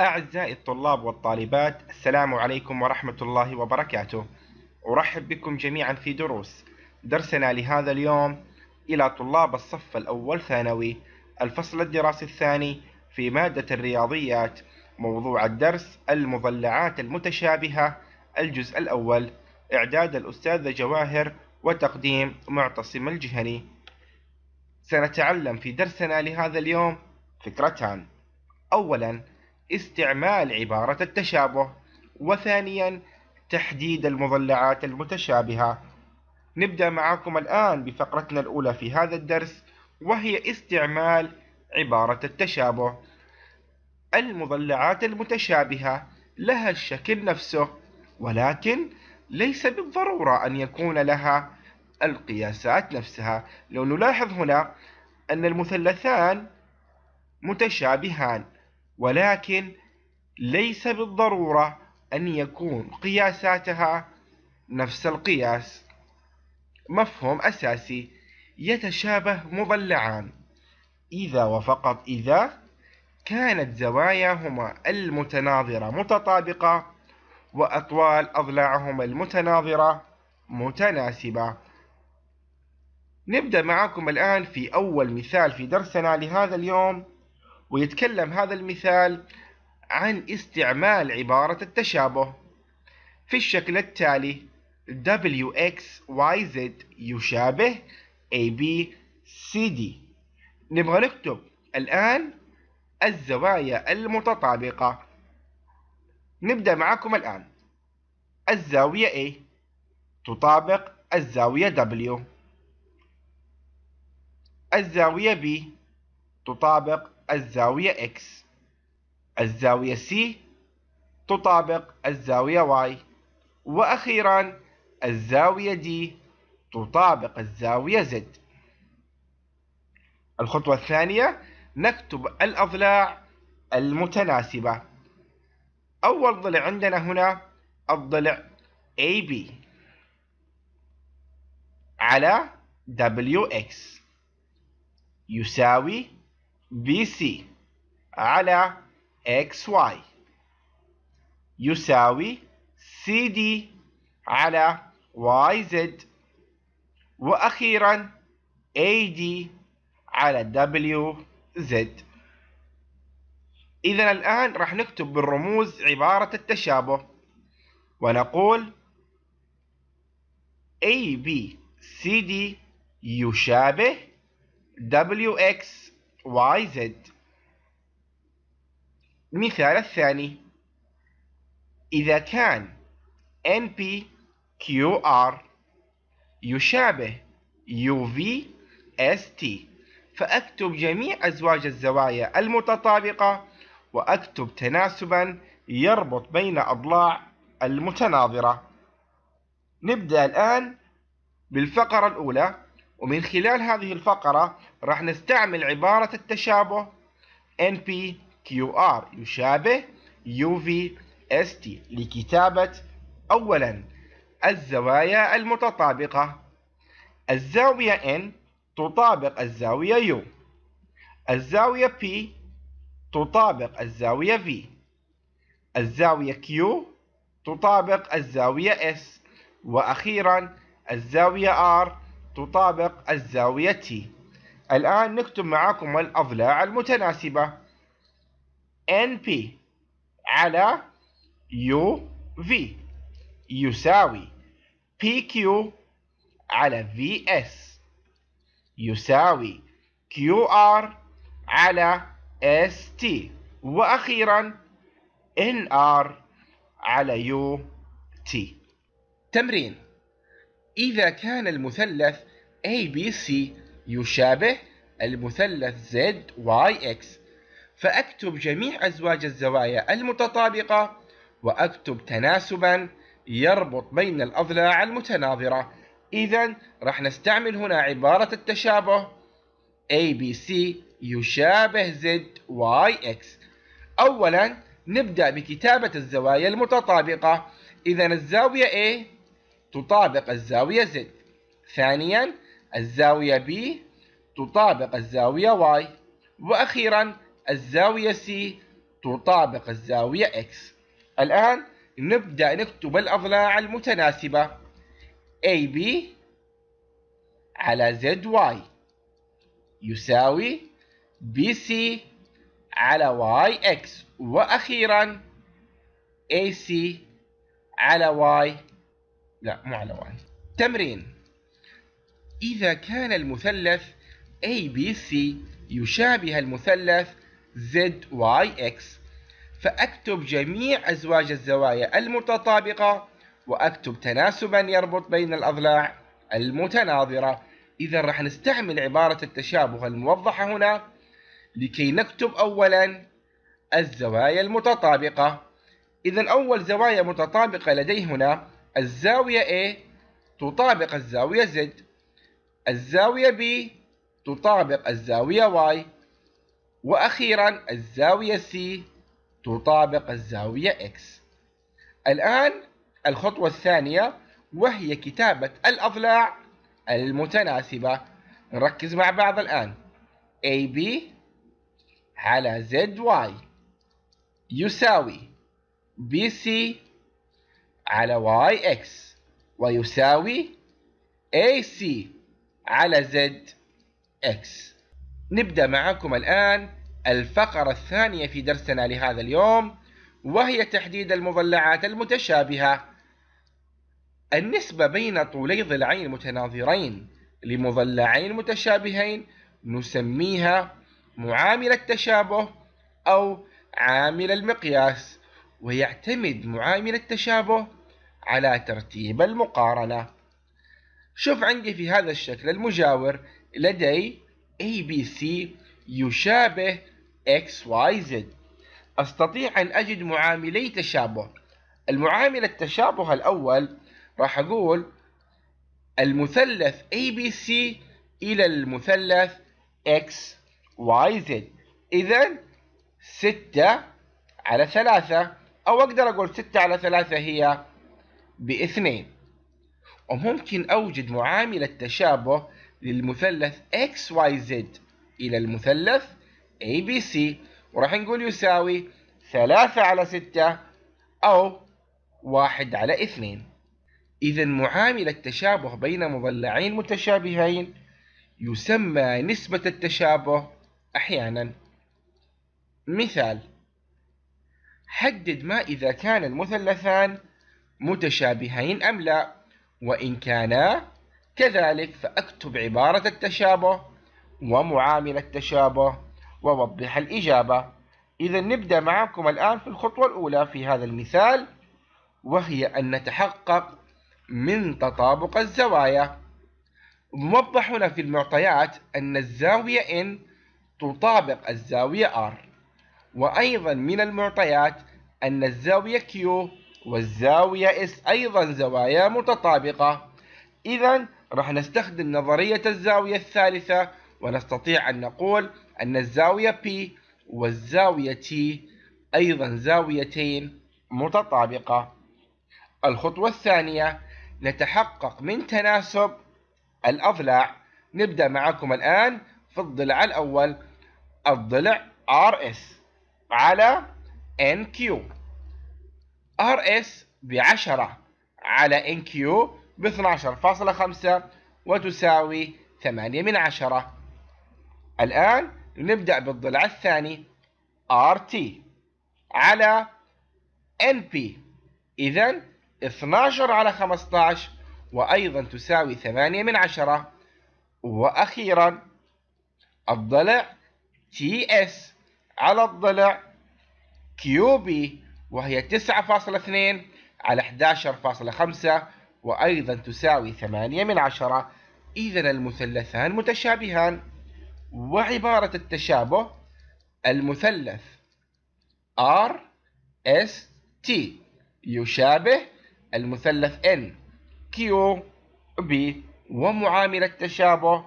أعزائي الطلاب والطالبات السلام عليكم ورحمة الله وبركاته أرحب بكم جميعا في دروس درسنا لهذا اليوم إلى طلاب الصف الأول ثانوي الفصل الدراسي الثاني في مادة الرياضيات موضوع الدرس المضلعات المتشابهة الجزء الأول إعداد الأستاذة جواهر وتقديم معتصم الجهني سنتعلم في درسنا لهذا اليوم فكرتان أولا استعمال عبارة التشابه وثانيا تحديد المضلعات المتشابهة نبدأ معكم الآن بفقرتنا الأولى في هذا الدرس وهي استعمال عبارة التشابه المضلعات المتشابهة لها الشكل نفسه ولكن ليس بالضرورة أن يكون لها القياسات نفسها لو نلاحظ هنا أن المثلثان متشابهان ولكن ليس بالضرورة أن يكون قياساتها نفس القياس مفهوم أساسي يتشابه مضلعان إذا وفقط إذا كانت زواياهما المتناظرة متطابقة وأطوال أضلاعهما المتناظرة متناسبة نبدأ معاكم الآن في أول مثال في درسنا لهذا اليوم ويتكلم هذا المثال عن استعمال عبارة التشابه في الشكل التالي WXYZ يشابه ABCD نبغى نكتب الآن الزوايا المتطابقة نبدأ معاكم الآن الزاوية A تطابق الزاوية W الزاوية B تطابق الزاوية X الزاوية C تطابق الزاوية Y وأخيرا الزاوية D تطابق الزاوية Z الخطوة الثانية نكتب الأضلاع المتناسبة أول ضلع عندنا هنا الضلع AB على WX يساوي بي سي على اكس واي يساوي سي دي على واي زد وأخيرا اي دي على دبليو زد إذا الآن راح نكتب بالرموز عبارة التشابه ونقول ABCD يشابه Y Z المثال الثاني إذا كان NPQR يشابه UVST فأكتب جميع أزواج الزوايا المتطابقة وأكتب تناسبا يربط بين أضلاع المتناظرة نبدأ الآن بالفقرة الأولى ومن خلال هذه الفقرة راح نستعمل عبارة التشابه NPQR يشابه UVST لكتابة أولا الزوايا المتطابقة الزاوية N تطابق الزاوية U الزاوية P تطابق الزاوية V الزاوية Q تطابق الزاوية S وأخيرا الزاوية R تطابق الزاوية T الآن نكتب معكم الأضلاع المتناسبة NP على UV يساوي PQ على VS يساوي QR على ST وأخيرا NR على UT تمرين إذا كان المثلث ABC يشابه المثلث Z YX فأكتب جميع أزواج الزوايا المتطابقة وأكتب تناسبا يربط بين الأضلاع المتناظرة إذا راح نستعمل هنا عبارة التشابه ABC يشابه ZYX أولا نبدأ بكتابة الزوايا المتطابقة إذا الزاوية A تطابق الزاوية Z ثانيا الزاوية B تطابق الزاوية Y وأخيرا الزاوية C تطابق الزاوية X الآن نبدأ نكتب الأضلاع المتناسبة AB على ZY يساوي BC على YX وأخيرا AC على Y لا مو على Y تمرين إذا كان المثلث ABC يشابه المثلث ZYX فأكتب جميع أزواج الزوايا المتطابقة وأكتب تناسبا يربط بين الأضلاع المتناظرة إذا راح نستعمل عبارة التشابه الموضحة هنا لكي نكتب أولا الزوايا المتطابقة إذا أول زوايا متطابقة لدي هنا الزاوية A تطابق الزاوية Z الزاوية B تطابق الزاوية Y وأخيرا الزاوية C تطابق الزاوية X الآن الخطوة الثانية وهي كتابة الأضلاع المتناسبة نركز مع بعض الآن AB على ZY يساوي BC على YX ويساوي AC على زد اكس نبدأ معكم الآن الفقرة الثانية في درسنا لهذا اليوم وهي تحديد المضلعات المتشابهة النسبة بين طولي ضلعين متناظرين لمضلعين متشابهين نسميها معامل التشابه أو عامل المقياس ويعتمد معامل التشابه على ترتيب المقارنة شوف عندي في هذا الشكل المجاور لدي ABC يشابه XYZ أستطيع أن أجد معاملي تشابه المعامل التشابه الأول راح أقول المثلث ABC إلى المثلث XYZ إذا 6 على 3 أو أقدر أقول 6 على 3 هي باثنين وممكن أوجد معامل التشابه للمثلث XYZ إلى المثلث ABC وراح نقول يساوي ثلاثة على ستة أو واحد على اثنين إذا معامل التشابه بين مضلعين متشابهين يسمى نسبة التشابه أحيانا مثال حدد ما إذا كان المثلثان متشابهين أم لا وإن كانا كذلك فأكتب عبارة التشابه ومعامل التشابه ووضح الإجابة إذا نبدأ معكم الآن في الخطوة الأولى في هذا المثال وهي أن نتحقق من تطابق الزوايا موضح هنا في المعطيات أن الزاوية N تطابق الزاوية R وأيضا من المعطيات أن الزاوية Q والزاوية S أيضا زوايا متطابقة إذا راح نستخدم نظرية الزاوية الثالثة ونستطيع أن نقول أن الزاوية P والزاوية T أيضا زاويتين متطابقة الخطوة الثانية نتحقق من تناسب الأضلاع نبدأ معكم الآن في الضلع الأول الضلع RS على NQ ار اس ب 10 على ان كيو ب 12.5 وتساوي 8 من 10 الآن نبدأ بالضلع الثاني RT على NP إذا 12 على 15 وأيضا تساوي 8 من 10 وأخيرا الضلع TS على الضلع بي وهي 9.2 على 11.5 وأيضا تساوي 8 من 10 إذا المثلثان متشابهان وعبارة التشابه المثلث R S T يشابه المثلث N Q B ومعامل التشابه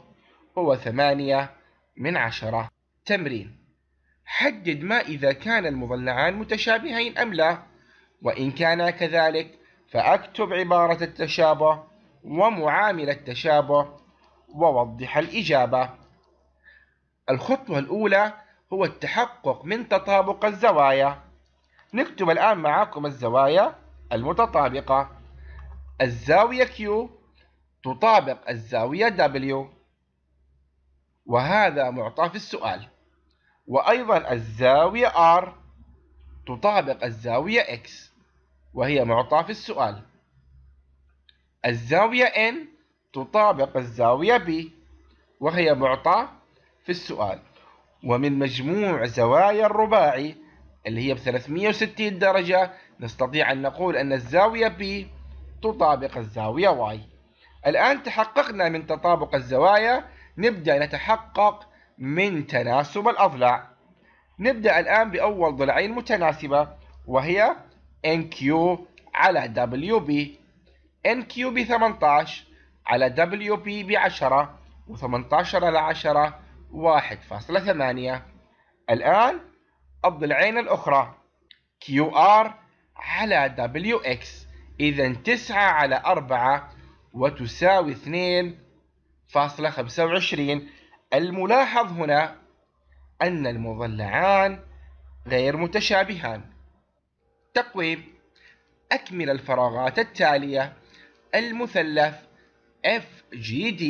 هو ثمانية من عشرة تمرين حدد ما إذا كان المضلعان متشابهين أم لا وإن كانا كذلك فأكتب عبارة التشابه ومعامل التشابه ووضح الإجابة الخطوة الأولى هو التحقق من تطابق الزوايا نكتب الآن معكم الزوايا المتطابقة الزاوية Q تطابق الزاوية W وهذا معطى في السؤال وأيضا الزاوية R تطابق الزاوية X وهي معطاة في السؤال الزاوية N تطابق الزاوية B وهي معطاة في السؤال ومن مجموع زوايا الرباعي اللي هي ب 360 درجة نستطيع أن نقول أن الزاوية B تطابق الزاوية Y الآن تحققنا من تطابق الزوايا نبدأ نتحقق من تناسب الأضلاع نبدأ الآن بأول ضلعين متناسبة وهي NQ على WB NQ ب 18 على WB ب 10 و18 على 10 1.8 الآن الضلعين الأخرى QR على WX إذا 9 على 4 وتساوي 2.25 الملاحظ هنا أن المضلعان غير متشابهان تقويم أكمل الفراغات التالية المثلث FGD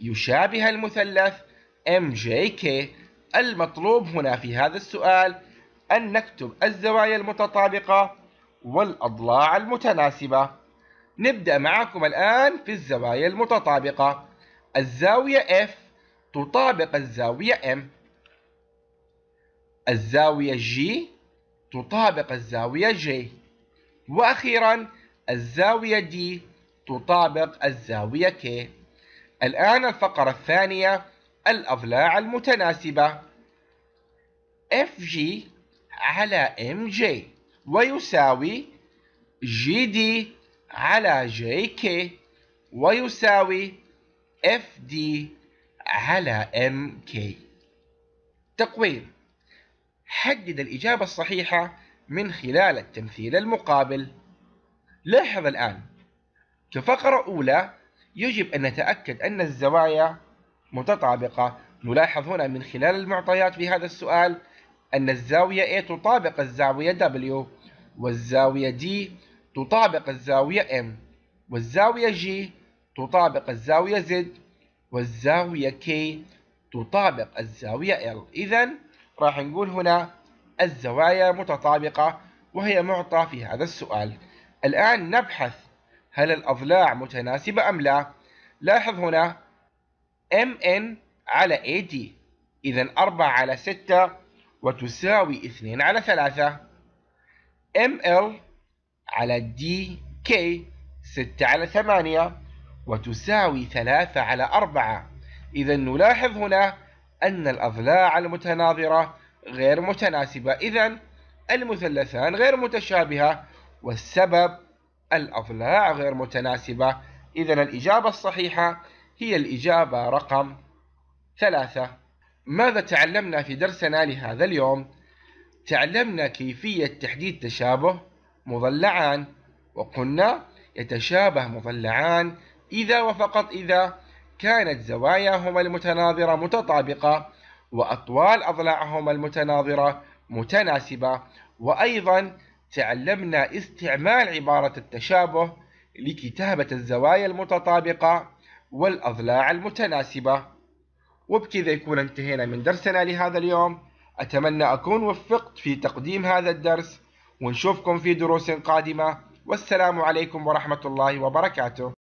يشابه المثلث MJK المطلوب هنا في هذا السؤال أن نكتب الزوايا المتطابقة والأضلاع المتناسبة نبدأ معكم الآن في الزوايا المتطابقة الزاوية F تطابق الزاوية M الزاوية G تطابق الزاوية J وأخيرا الزاوية D تطابق الزاوية K الآن الفقرة الثانية الأضلاع المتناسبة FG على MJ ويساوي GD على JK ويساوي FD على MK تقويم حدد الإجابة الصحيحة من خلال التمثيل المقابل لاحظ الآن كفقرة أولى يجب أن نتأكد أن الزوايا متطابقة نلاحظ هنا من خلال المعطيات في هذا السؤال أن الزاوية A تطابق الزاوية W والزاوية D تطابق الزاوية M والزاوية G تطابق الزاوية Z والزاوية K تطابق الزاوية L إذا راح نقول هنا الزوايا متطابقة وهي معطى في هذا السؤال الآن نبحث هل الأضلاع متناسبة أم لا لاحظ هنا MN على AD إذا 4 على 6 وتساوي 2 على 3 ML على DK 6 على 8 وتساوي ثلاثة على أربعة إذا نلاحظ هنا أن الأضلاع المتناظرة غير متناسبة إذا المثلثان غير متشابهة والسبب الأضلاع غير متناسبة إذا الإجابة الصحيحة هي الإجابة رقم ثلاثة ماذا تعلمنا في درسنا لهذا اليوم؟ تعلمنا كيفية تحديد تشابه مضلعان وقلنا يتشابه مضلعان إذا وفقط إذا كانت زواياهما المتناظرة متطابقة وأطوال أضلاعهما المتناظرة متناسبة وأيضا تعلمنا استعمال عبارة التشابه لكتابة الزوايا المتطابقة والأضلاع المتناسبة وبكذا يكون انتهينا من درسنا لهذا اليوم أتمنى أكون وفقت في تقديم هذا الدرس ونشوفكم في دروس قادمة والسلام عليكم ورحمة الله وبركاته